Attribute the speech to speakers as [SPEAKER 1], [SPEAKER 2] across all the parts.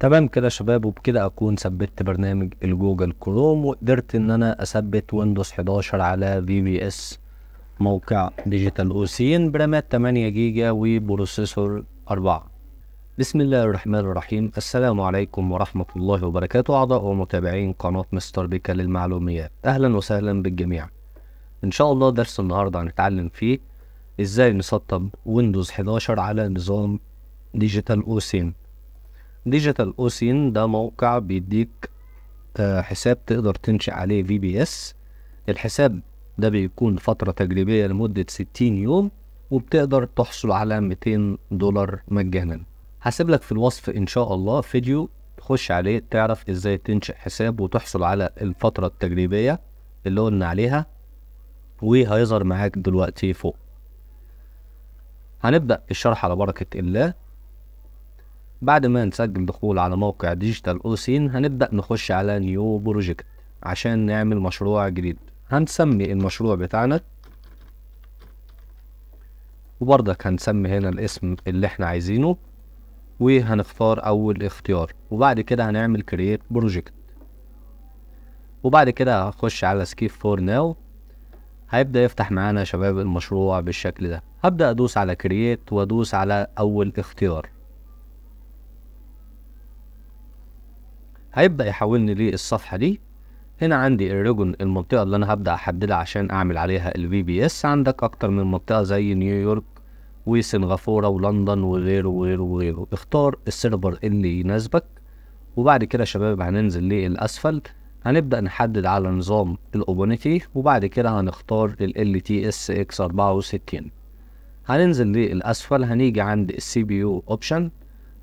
[SPEAKER 1] تمام كده يا شباب وبكده اكون ثبتت برنامج الجوجل كروم وقدرت ان انا اثبت ويندوز 11 على في بي اس موقع ديجيتال اوسين برامات 8 جيجا وبروسيسور 4 بسم الله الرحمن الرحيم السلام عليكم ورحمة الله وبركاته أعضاء ومتابعين قناة مستر بيكا للمعلوميات أهلا وسهلا بالجميع إن شاء الله درس النهاردة هنتعلم فيه إزاي نسطب ويندوز 11 على نظام ديجيتال أوسين ديجيتال اوسين ده موقع بيديك آه، حساب تقدر تنشئ عليه في بي اس الحساب ده بيكون فترة تجريبية لمدة 60 يوم وبتقدر تحصل على 200 دولار مجانا هسيب لك في الوصف ان شاء الله فيديو تخش عليه تعرف ازاي تنشئ حساب وتحصل على الفترة التجريبية اللي قلنا عليها وهيظهر معاك دلوقتي فوق هنبدأ الشرح على بركة الله بعد ما نسجل دخول على موقع ديجيتال اوسين هنبدأ نخش على نيو بروجكت عشان نعمل مشروع جديد هنسمي المشروع بتاعنا وبرضك هنسمي هنا الاسم اللي احنا عايزينه وهنختار اول اختيار وبعد كده هنعمل كرييت بروجكت وبعد كده هخش على skip فور ناو هيبدأ يفتح معانا شباب المشروع بالشكل ده هبدأ ادوس على كرييت وادوس على اول اختيار هيبدا يحولني للصفحه دي هنا عندي الريجون المنطقه اللي انا هبدا احددها عشان اعمل عليها الفي بي اس عندك اكتر من منطقه زي نيويورك وسنغافوره ولندن وغيره وغيره وغيره اختار السيرفر اللي يناسبك وبعد كده يا شباب هننزل للاسفل هنبدا نحدد على نظام الاوبونيتي وبعد كده هنختار ال تي اس اكس 64 هننزل للاسفل هنيجي عند السي بي يو اوبشن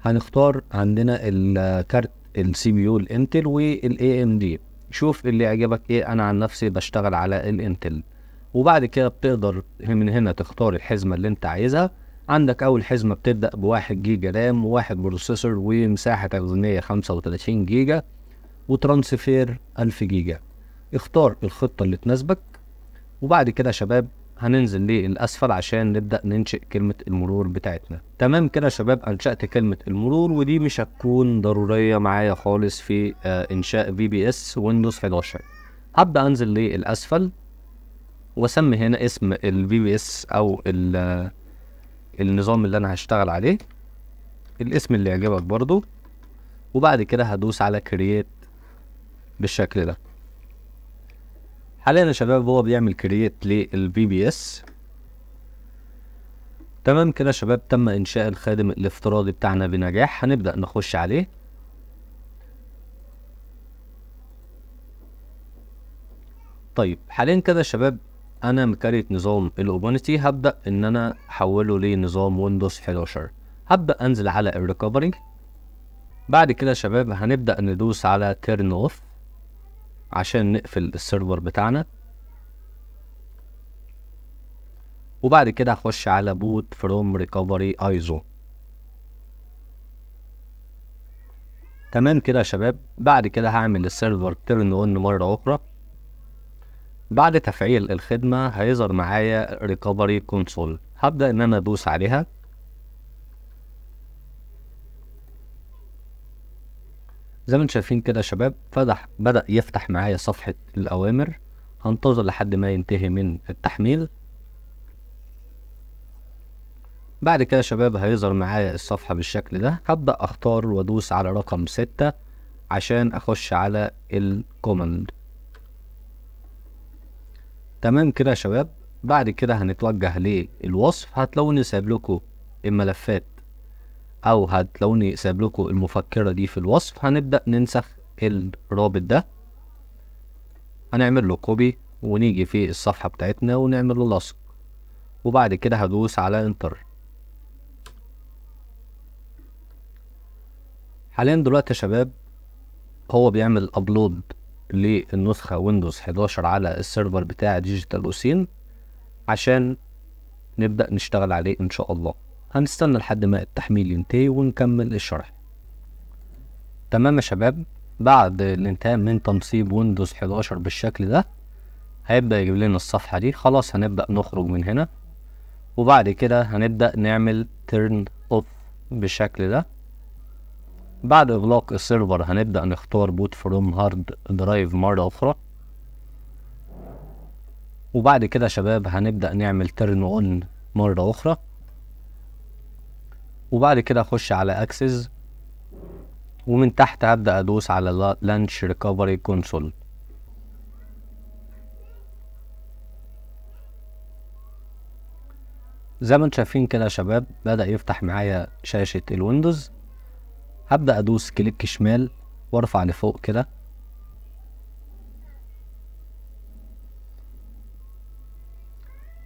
[SPEAKER 1] هنختار عندنا الكارت السي بي يو الانتل والاي ام دي شوف اللي يعجبك ايه انا عن نفسي بشتغل على الانتل وبعد كده بتقدر من هنا تختار الحزمه اللي انت عايزها عندك اول حزمه بتبدا بواحد جيجا رام وواحد بروسيسور ومساحه تخزينيه 35 جيجا وترانسفير 1000 جيجا اختار الخطه اللي تناسبك وبعد كده شباب هننزل للاسفل عشان نبدا ننشئ كلمه المرور بتاعتنا تمام كده يا شباب انشات كلمه المرور ودي مش هتكون ضروريه معايا خالص في آه، انشاء في بي اس ويندوز 11 هبدا انزل للاسفل واسمي هنا اسم الفي بي اس او آه، النظام اللي انا هشتغل عليه الاسم اللي يعجبك برضو وبعد كده هدوس على كرييت بالشكل ده حاليا يا شباب هو بيعمل كرييت للبي بي اس تمام كده يا شباب تم انشاء الخادم الافتراضي بتاعنا بنجاح هنبدأ نخش عليه طيب حاليا كده يا شباب انا مكريت نظام الاوبونتي هبدأ ان انا احوله لنظام ويندوز 11 هبدأ انزل على الريكفري بعد كده يا شباب هنبدأ ندوس على تيرن اوف عشان نقفل السيرفر بتاعنا وبعد كده هخش على بوت فروم ريكفري ايزو تمام كده يا شباب بعد كده هعمل السيرفر تيرن اون مره اخرى بعد تفعيل الخدمه هيظهر معايا ريكفري كونسول هبدا ان انا ادوس عليها زي ما انتم شايفين كده يا شباب فتح بدأ يفتح معايا صفحة الأوامر هنتظر لحد ما ينتهي من التحميل بعد كده يا شباب هيظهر معايا الصفحة بالشكل ده هبدأ أختار وأدوس على رقم ستة عشان أخش على الكوماند تمام كده يا شباب بعد كده هنتوجه للوصف هتلاقوني سايب لكم الملفات او هتلاقوني سايب لكم المفكره دي في الوصف هنبدا ننسخ الرابط ده هنعمل له كوبي ونيجي في الصفحه بتاعتنا ونعمل له لصق وبعد كده هدوس على انتر حاليا دلوقتي يا شباب هو بيعمل ابلود للنسخة ويندوز 11 على السيرفر بتاع ديجيتال اوسين عشان نبدأ نشتغل عليه إن شاء الله هنستنى لحد ما التحميل ينتهي ونكمل الشرح تمام يا شباب بعد الانتهاء من تنصيب ويندوز 11 بالشكل ده هيبدأ يجيب لنا الصفحة دي خلاص هنبدأ نخرج من هنا وبعد كده هنبدأ نعمل تيرن اوف بالشكل ده بعد إغلاق السيرفر هنبدأ نختار بوت فروم هارد درايف مرة أخرى وبعد كده يا شباب هنبدأ نعمل تيرن اون مرة أخرى وبعد كده اخش على اكسس ومن تحت هبدا ادوس على لانش ريكفري كونسول زي ما انتم شايفين كده يا شباب بدا يفتح معايا شاشه الويندوز هبدا ادوس كليك شمال وارفع لفوق كده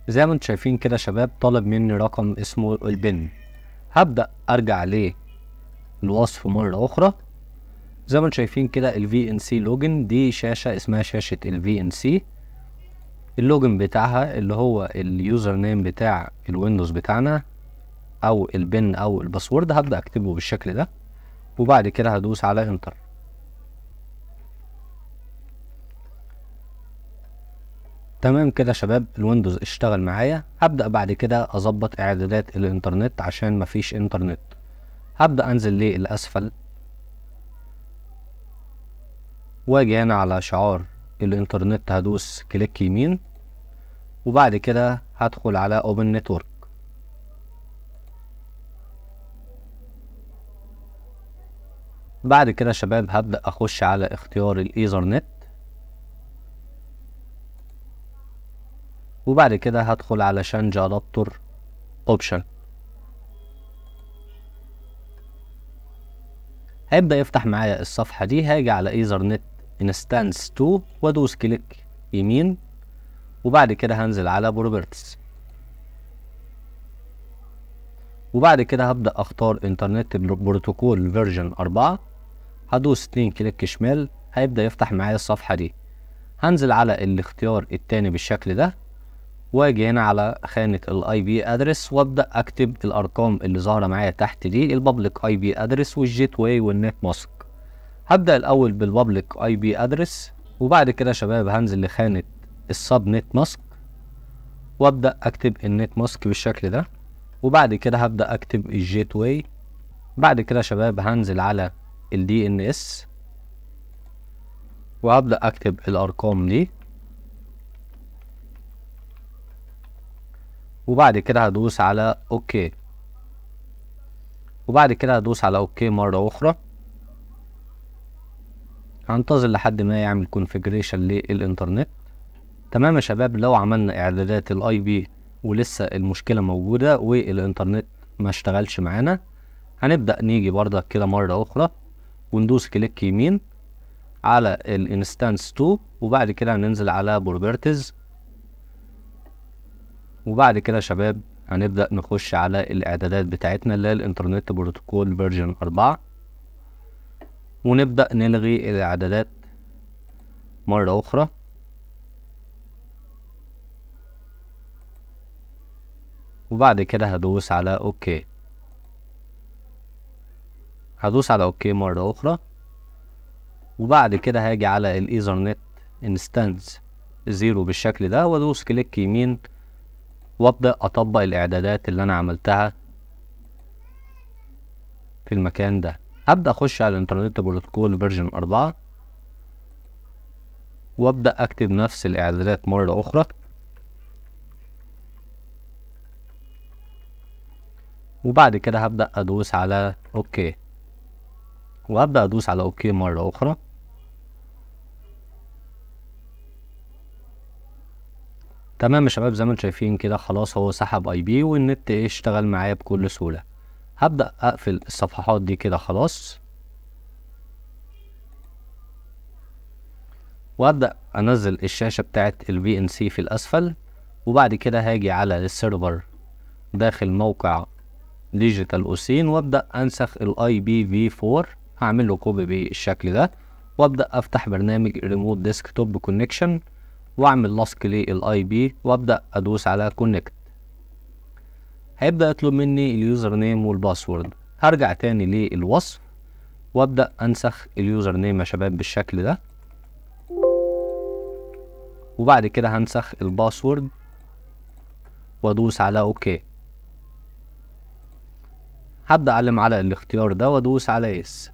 [SPEAKER 1] زي ما انتم شايفين كده يا شباب طالب مني رقم اسمه البن هبدأ أرجع للوصف مرة أخرى زي ما انتم شايفين كده ال VNC لوجن دي شاشة اسمها شاشة ال VNC اللوجن بتاعها اللي هو اليوزر نيم بتاع الويندوز بتاعنا أو البن أو الباسورد هبدأ أكتبه بالشكل ده وبعد كده هدوس على انتر تمام كده شباب الويندوز اشتغل معايا هبدأ بعد كده اظبط اعدادات الانترنت عشان مفيش انترنت هبدأ انزل للأسفل واجي هنا على شعار الانترنت هدوس كليك يمين وبعد كده هدخل على اوبن نتورك بعد كده شباب هبدأ اخش على اختيار الايزرنت وبعد كده هدخل على شانج ادابتر اوبشن هيبدأ يفتح معايا الصفحة دي هاجي على ايزرنت انستانس 2 وادوس كليك يمين وبعد كده هنزل على بروبرتس وبعد كده هبدأ اختار انترنت بروتوكول فيرجن 4 هدوس 2 كليك شمال هيبدأ يفتح معايا الصفحة دي هنزل على الاختيار التاني بالشكل ده واجي هنا على خانه الاي بي ادرس وابدا اكتب الارقام اللي ظاهره معايا تحت دي البابليك اي بي ادرس والجيت واي والنت ماسك هبدا الاول بالبابليك اي بي ادرس وبعد كده شباب هنزل لخانه السب نت ماسك وابدا اكتب النت ماسك بالشكل ده وبعد كده هبدا اكتب الجيت واي بعد كده شباب هنزل على الدي ان اس وهبدا اكتب الارقام دي وبعد كده هدوس على اوكي وبعد كده هدوس على اوكي مرة اخرى هنتظر لحد ما يعمل كونفيجريشن للانترنت تمام يا شباب لو عملنا اعدادات الاي بي ولسه المشكلة موجودة والانترنت ما اشتغلش معانا هنبدأ نيجي بردك كده مرة اخرى وندوس كليك يمين على الانستانس 2 وبعد كده هننزل على بروبرتيز وبعد كده يا شباب هنبدأ نخش على الإعدادات بتاعتنا اللي هي الإنترنت بروتوكول فيرجن أربعة ونبدأ نلغي الإعدادات مرة أخرى وبعد كده هدوس على اوكي هدوس على اوكي مرة اخرى وبعد كده هاجي على الايثرنت انستانس زيرو بالشكل ده وادوس كليك يمين وابدأ اطبق الاعدادات اللي انا عملتها في المكان ده هبدأ اخش على الانترنت بروتوكول فيرجن أربعة وابدأ اكتب نفس الاعدادات مرة اخرى وبعد كده هبدأ ادوس على اوكي وهبدأ ادوس على اوكي مرة اخرى تمام يا شباب زي ما انتم شايفين كده خلاص هو سحب اي بي والنت اشتغل معايا بكل سهوله هبدا اقفل الصفحات دي كده خلاص وابدا انزل الشاشه بتاعه الفي ان سي في الاسفل وبعد كده هاجي على السيرفر داخل موقع ديجيتال اوسين وابدا انسخ الاي بي في 4 هعمل له كوبي بالشكل ده وابدا افتح برنامج ريموت ديسك توب كونكشن واعمل لصق للاي بي وابدا ادوس على كونكت هيبدا يطلب مني اليوزر نيم والباسورد هرجع تاني للوصف وابدا انسخ اليوزر نيم يا شباب بالشكل ده وبعد كده هنسخ الباسورد وادوس على اوكي هبدا اعلم على الاختيار ده وادوس على يس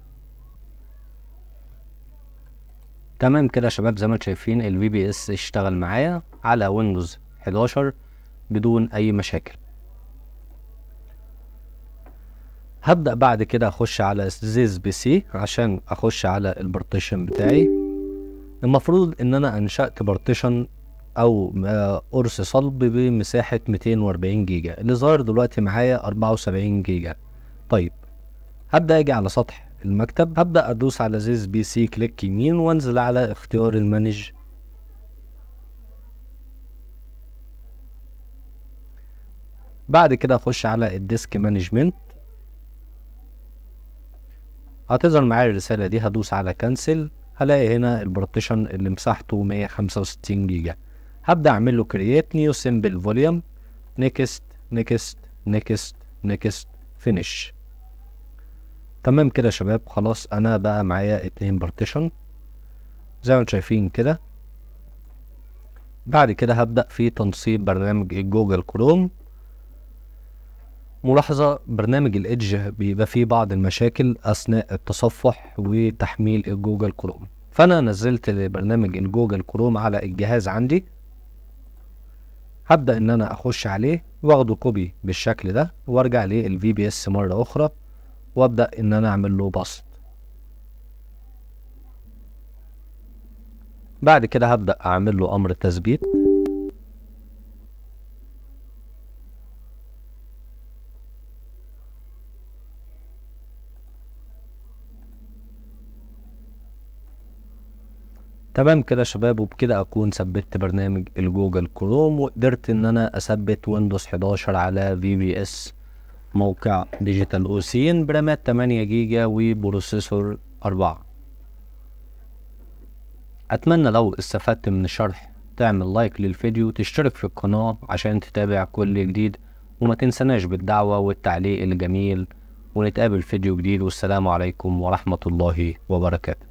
[SPEAKER 1] تمام كده يا شباب زي ما انتم شايفين الفي بي اس اشتغل معايا على ويندوز 11 بدون اي مشاكل هبدأ بعد كده اخش على زيز بي سي عشان اخش على البارتيشن بتاعي المفروض ان انا انشأت بارتيشن او آه، قرص صلب بمساحة 240 جيجا اللي ظاهر دلوقتي معايا 74 جيجا طيب هبدأ اجي على سطح المكتب هبدأ أدوس على زيز بي سي كليك يمين وانزل على اختيار المانج بعد كده اخش على الديسك مانجمنت هتظهر معايا الرسالة دي هدوس على كنسل هلاقي هنا البارتيشن اللي مساحته 165 جيجا هبدأ اعمل له كرييت نيو سيمبل فوليوم نيكست نيكست نيكست نيكست فينيش تمام كده يا شباب خلاص انا بقى معايا اتنين بارتيشن زي ما انتم شايفين كده بعد كده هبدأ في تنصيب برنامج جوجل كروم ملاحظة برنامج الإدج بيبقى فيه بعض المشاكل أثناء التصفح وتحميل الجوجل كروم فأنا نزلت برنامج الجوجل كروم على الجهاز عندي هبدأ إن أنا أخش عليه وأخده كوبي بالشكل ده وأرجع للفي بي إس مرة أخرى وابدا ان انا اعمل له بسط بعد كده هبدا اعمل له امر تثبيت تمام كده شباب وبكده اكون ثبتت برنامج الجوجل كروم وقدرت ان انا اثبت ويندوز 11 على في بي اس موقع ديجيتال اوسين برامات 8 جيجا وبروسيسور 4 اتمنى لو استفدت من الشرح تعمل لايك للفيديو وتشترك في القناة عشان تتابع كل جديد وما تنسناش بالدعوة والتعليق الجميل ونتقابل فيديو جديد والسلام عليكم ورحمة الله وبركاته